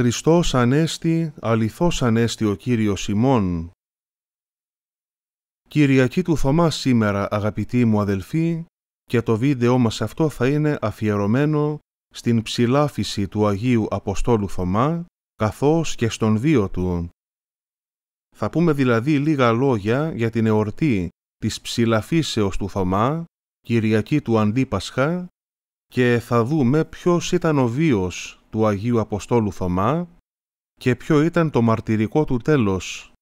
Χριστός Ανέστη, αληθώς Ανέστη ο Κύριος ημών. Κυριακή του Θωμά σήμερα, αγαπητοί μου αδελφοί, και το βίντεο μας αυτό θα είναι αφιερωμένο στην ψηλάφιση του Αγίου Αποστόλου Θωμά, καθώς και στον βίο του. Θα πούμε δηλαδή λίγα λόγια για την εορτή της ψηλαφίσεως του Θωμά, Κυριακή του Αντίπασχα, και θα δούμε ποιος ήταν ο βίος του Αγίου Αποστόλου Θωμά και ποιο ήταν το μαρτυρικό του τέλος.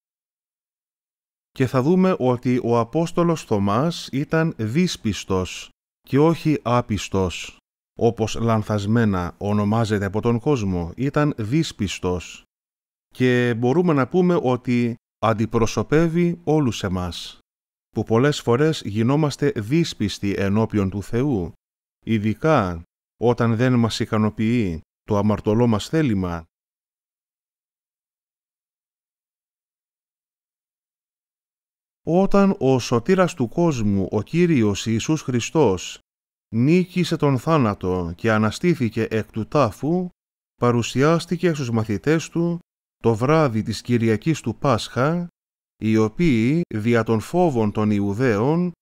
Και θα δούμε ότι ο Απόστολος Θωμάς ήταν δύσπιστος και όχι άπιστος, όπως λανθασμένα ονομάζεται από τον κόσμο, ήταν δύσπιστος. Και μπορούμε να πούμε ότι αντιπροσωπεύει όλους εμάς, που πολλές φορές γινόμαστε δύσπιστοι ενώπιον του Θεού, ειδικά όταν δεν μας ικανοποιεί το αμαρτωλό μας θέλημα Όταν ο σωτήρας του κόσμου, ο Κύριος Ιησούς Χριστός, νίκησε τον θάνατο και αναστήθηκε εκ του τάφου, παρουσιάστηκε στους μαθητές του το βράδυ της Κυριακής του Πάσχα, οι οποίοι, δια των φόβων των Ιουδαίων,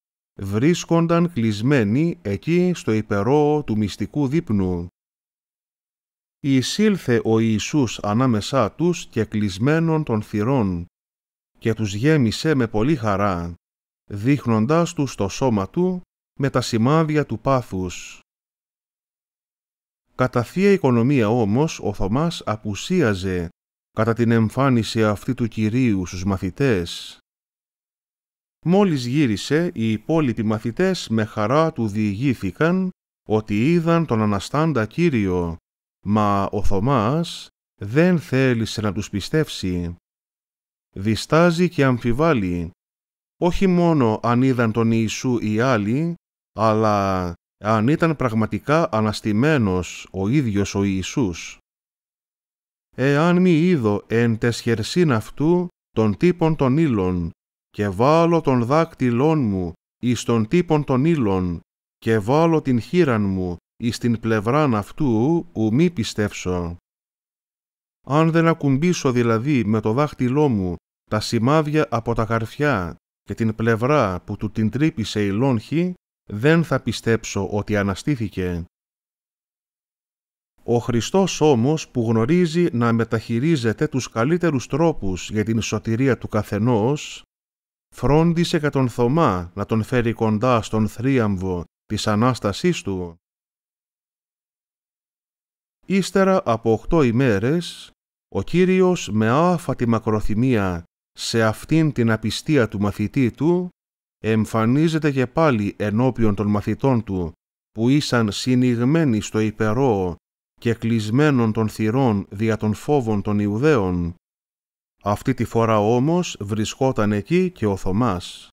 βρίσκονταν κλεισμένοι εκεί στο υπερό του μυστικού δείπνου εισήλθε ο Ιησούς ανάμεσά τους και κλεισμένων των θυρών και τους γέμισε με πολύ χαρά, δείχνοντάς τους το σώμα του με τα σημάδια του πάθους. Κατά θεία οικονομία όμως ο Θωμάς απουσίαζε κατά την εμφάνιση αυτή του Κυρίου στους μαθητές. Μόλις γύρισε, οι υπόλοιποι μαθητές με χαρά του διηγήθηκαν ότι είδαν τον Αναστάντα Κύριο Μα ο Θωμάς δεν θέλησε να τους πιστεύσει. Διστάζει και αμφιβάλλει, όχι μόνο αν είδαν τον Ιησού οι άλλοι, αλλά αν ήταν πραγματικά αναστημένος ο ίδιος ο Ιησούς. «Εάν μη είδω εν τεσχερσίν αυτού των τύπων των ύλων και βάλω τον δάκτυλόν μου εις των τύπων των ύλων και βάλω την χείραν μου εις την πλευράν αυτού μη πιστεύσω. Αν δεν ακουμπήσω δηλαδή με το δάχτυλό μου τα σημάδια από τα καρφιά και την πλευρά που του την τρύπησε η λόγχη, δεν θα πιστέψω ότι αναστήθηκε. Ο Χριστός όμως που γνωρίζει να μεταχειρίζεται τους καλύτερους τρόπους για την σωτηρία του καθενός, φρόντισε για τον Θωμά να τον φέρει κοντά στον θρίαμβο της Ανάστασής του. Ύστερα από οκτώ ημέρες, ο Κύριος με άφατη μακροθυμία σε αυτήν την απιστία του μαθητή του, εμφανίζεται και πάλι ενώπιον των μαθητών του, που ήσαν συνηγμένοι στο υπερό και κλεισμένων των θυρών δια των φόβων των Ιουδαίων. Αυτή τη φορά όμως βρισκόταν εκεί και ο Θωμάς.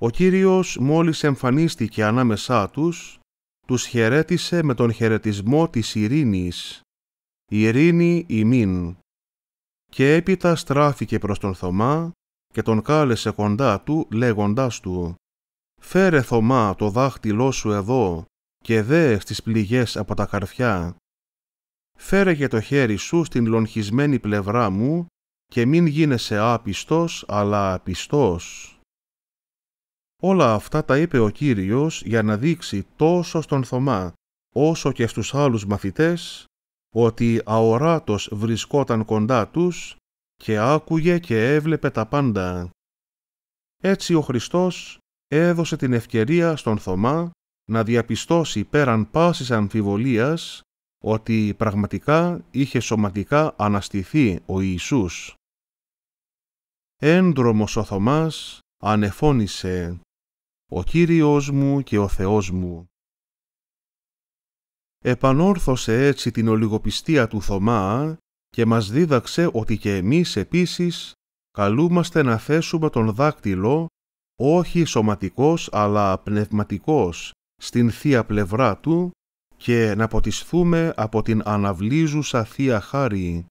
Ο Κύριος μόλις εμφανίστηκε ανάμεσά τους, τους χαιρέτησε με τον χαιρετισμό της ειρήνης, ειρήνη ημίν. Και έπειτα στράφηκε προς τον Θωμά και τον κάλεσε κοντά του λέγοντάς του «Φέρε Θωμά το δάχτυλό σου εδώ και δέε στις πληγές από τα καρφιά. Φέρε και το χέρι σου στην λονχισμένη πλευρά μου και μην γίνεσαι άπιστος αλλά απιστός». Όλα αυτά τα είπε ο Κύριος για να δείξει τόσο στον Θωμά όσο και στους άλλους μαθητές ότι αοράτος βρισκόταν κοντά τους και άκουγε και έβλεπε τα πάντα. Έτσι ο Χριστός έδωσε την ευκαιρία στον Θωμά να διαπιστώσει πέραν πάσης αμφιβολίας ότι πραγματικά είχε σωματικά αναστηθεί ο Ιησούς. Έντρομος ο Θωμάς ανεφώνησε ο Κύριος μου και ο Θεός μου. Επανόρθωσε έτσι την ολιγοπιστία του Θωμά και μας δίδαξε ότι και εμείς επίσης καλούμαστε να θέσουμε τον δάκτυλο όχι σωματικός αλλά πνευματικός στην θεία πλευρά του και να ποτισθούμε από την αναβλίζουσα θεία χάρη.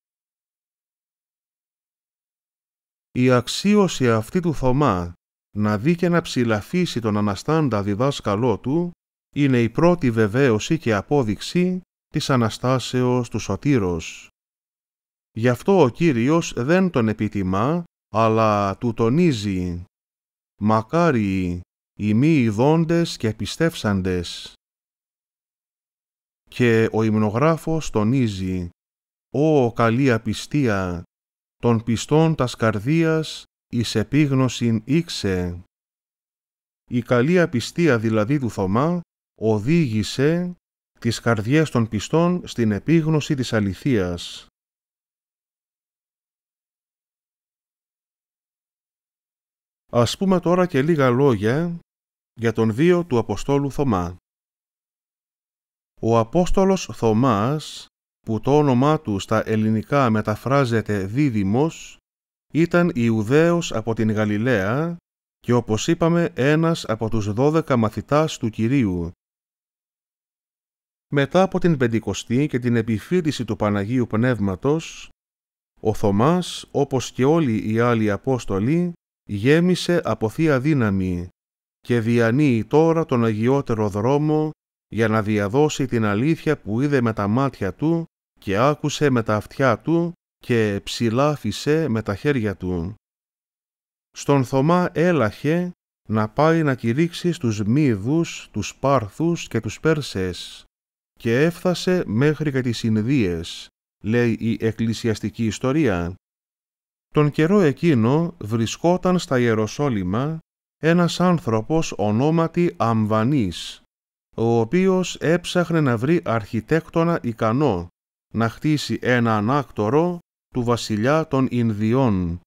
Η αξίωση αυτή του Θωμά να δει και να ψηλαφίσει τον Αναστάντα διδάσκαλό του, είναι η πρώτη βεβαίωση και απόδειξη της Αναστάσεως του Σωτήρος. Γι' αυτό ο Κύριος δεν τον επιτιμά, αλλά του τονίζει. «Μακάριοι, οι μη ειδώντες και πιστεύσαντες. Και ο υμνογράφος τονίζει «Ω καλή απιστία, των πιστών τας καρδίας εις επίγνωσιν ήξε. Η καλή απιστία δηλαδή του Θωμά οδήγησε τις καρδιές των πιστών στην επίγνωση της αληθείας. Ας πούμε τώρα και λίγα λόγια για τον βίο του Αποστόλου Θωμά. Ο Απόστολος Θωμάς, που το όνομά του στα ελληνικά μεταφράζεται «δίδυμος», ήταν Ιουδαίος από την Γαλιλαία και όπως είπαμε ένας από τους δώδεκα μαθητάς του Κυρίου. Μετά από την Πεντηκοστή και την επιφύληση του Παναγίου Πνεύματος, ο Θωμάς, όπως και όλοι οι άλλοι Απόστολοι, γέμισε από Θεία Δύναμη και διανύει τώρα τον αγιότερο δρόμο για να διαδώσει την αλήθεια που είδε με τα μάτια του και άκουσε με τα αυτιά του και ψηλάφισε με τα χέρια του. Στον Θωμά έλαχε να πάει να κηρύξει στους Μύδους, τους Πάρθους και τους Πέρσες και έφτασε μέχρι και τις Ινδίες, λέει η εκκλησιαστική ιστορία. Τον καιρό εκείνο βρισκόταν στα Ιεροσόλυμα ένας άνθρωπος ονόματι Αμβανής, ο οποίος έψαχνε να βρει αρχιτέκτονα ικανό να χτίσει ένα ανάκτορο του βασιλιά των Ινδιών.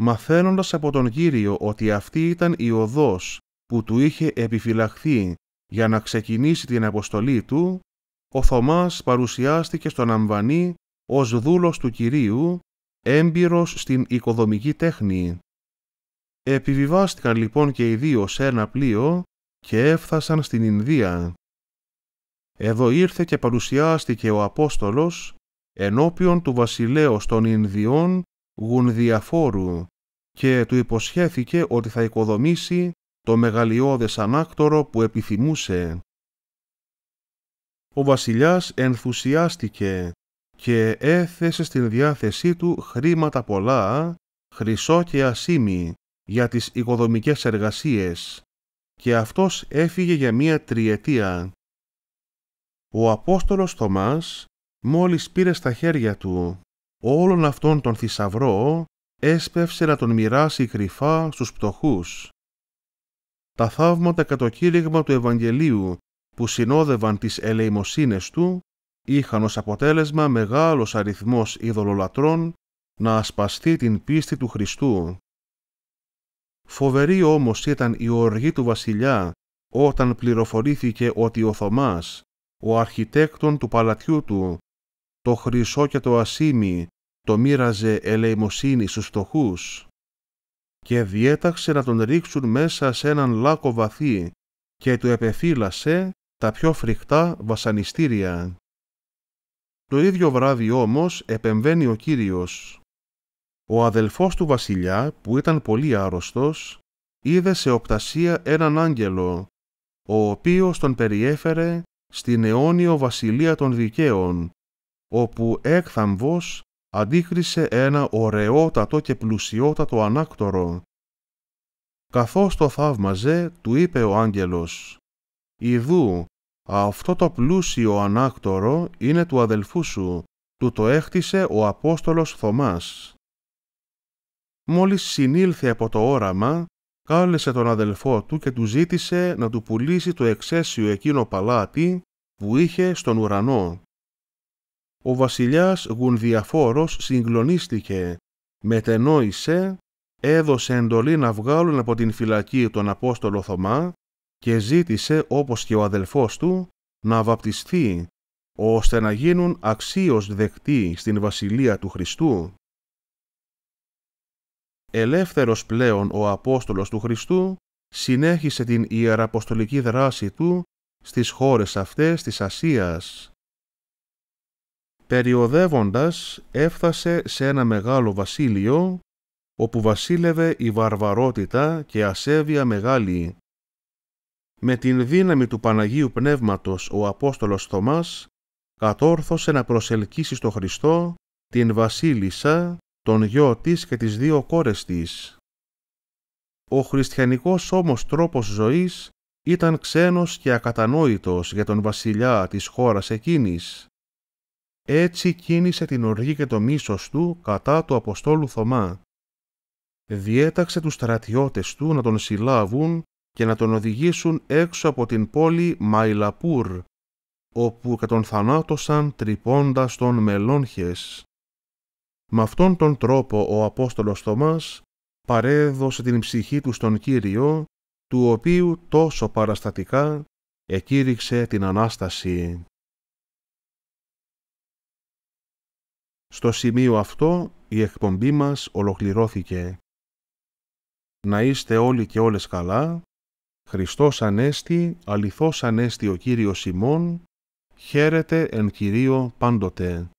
Μαθαίνοντας από τον Κύριο ότι αυτή ήταν η οδός που του είχε επιφυλαχθεί για να ξεκινήσει την αποστολή του, ο Θωμάς παρουσιάστηκε στον Αμβανή ως δούλος του Κυρίου, έμπειρος στην οικοδομική τέχνη. Επιβιβάστηκαν λοιπόν και οι δύο σε ένα πλοίο και έφτασαν στην Ινδία. Εδώ ήρθε και παρουσιάστηκε ο Απόστολος ενώπιον του βασιλέως των Ινδιών Γουνδιαφόρου και του υποσχέθηκε ότι θα οικοδομήσει το μεγαλειώδες ανάκτορο που επιθυμούσε. Ο βασιλιάς ενθουσιάστηκε και έθεσε στην διάθεσή του χρήματα πολλά, χρυσό και ασήμι για τις οικοδομικές εργασίες και αυτός έφυγε για μία τριετία. Ο Απόστολος Θωμάς μόλις πήρε στα χέρια του όλον αυτόν τον θησαυρό, έσπευσε να τον μοιράσει κρυφά στους πτωχούς. Τα θαύματα κατοκήρυγμα του Ευαγγελίου που συνόδευαν τις ελεημοσύνες του, είχαν ως αποτέλεσμα μεγάλος αριθμός ειδωλολατρών να ασπαστεί την πίστη του Χριστού. Φοβερή όμως ήταν η οργή του βασιλιά όταν πληροφορήθηκε ότι ο Θωμάς, ο αρχιτέκτον του παλατιού του, το χρυσό και το ασίμι το μοίραζε ελεημοσύνη στους φτωχούς και διέταξε να τον ρίξουν μέσα σε έναν λάκο βαθύ και του επεφύλασε τα πιο φρικτά βασανιστήρια. Το ίδιο βράδυ όμως επεμβαίνει ο Κύριος. Ο αδελφός του βασιλιά, που ήταν πολύ άρρωστος, είδε σε οπτασία έναν άγγελο, ο οποίος τον περιέφερε στην αιώνιο βασιλεία των δικαίων όπου έκθαμβος αντίκρισε ένα ωραιότατο και πλουσιότατο ανάκτορο. Καθώς το θαύμαζε, του είπε ο άγγελος «Ιδού, αυτό το πλούσιο ανάκτορο είναι του αδελφού σου, του το έχτισε ο Απόστολος Θωμάς». Μόλις συνήλθε από το όραμα, κάλεσε τον αδελφό του και του ζήτησε να του πουλήσει το εξαίσιο εκείνο παλάτι που είχε στον ουρανό ο βασιλιάς Γουνδιαφόρος συγκλονίστηκε, μετενόησε, έδωσε εντολή να βγάλουν από την φυλακή τον Απόστολο Θωμά και ζήτησε, όπως και ο αδελφός του, να βαπτιστεί, ώστε να γίνουν αξίως δεκτοί στην Βασιλεία του Χριστού. Ελεύθερος πλέον ο Απόστολος του Χριστού συνέχισε την ιεραποστολική δράση του στις χώρες αυτές της Ασίας. Περιοδεύοντας έφτασε σε ένα μεγάλο βασίλειο, όπου βασίλευε η βαρβαρότητα και ασέβεια μεγάλη. Με την δύναμη του Παναγίου Πνεύματος ο Απόστολος Θωμάς κατόρθωσε να προσελκύσει στο Χριστό την βασίλισσα, τον γιο της και τις δύο κόρες της. Ο χριστιανικός όμως τρόπος ζωής ήταν ξένος και ακατανόητος για τον βασιλιά της χώρας εκείνης έτσι κίνησε την οργή και το μίσος του κατά του Αποστόλου Θωμά. Διέταξε τους στρατιώτες του να τον συλλάβουν και να τον οδηγήσουν έξω από την πόλη Μαϊλαπούρ, όπου και τον θανάτωσαν τρυπώντας τον μελόνχες. Με αυτόν τον τρόπο ο Απόστολος Θωμάς παρέδωσε την ψυχή του στον Κύριο, του οποίου τόσο παραστατικά εκήρυξε την Ανάσταση. Στο σημείο αυτό η εκπομπή μας ολοκληρώθηκε. Να είστε όλοι και όλες καλά. Χριστός Ανέστη, αληθώς Ανέστη ο Κύριος Σιμών, χαίρετε εν Κυρίω πάντοτε.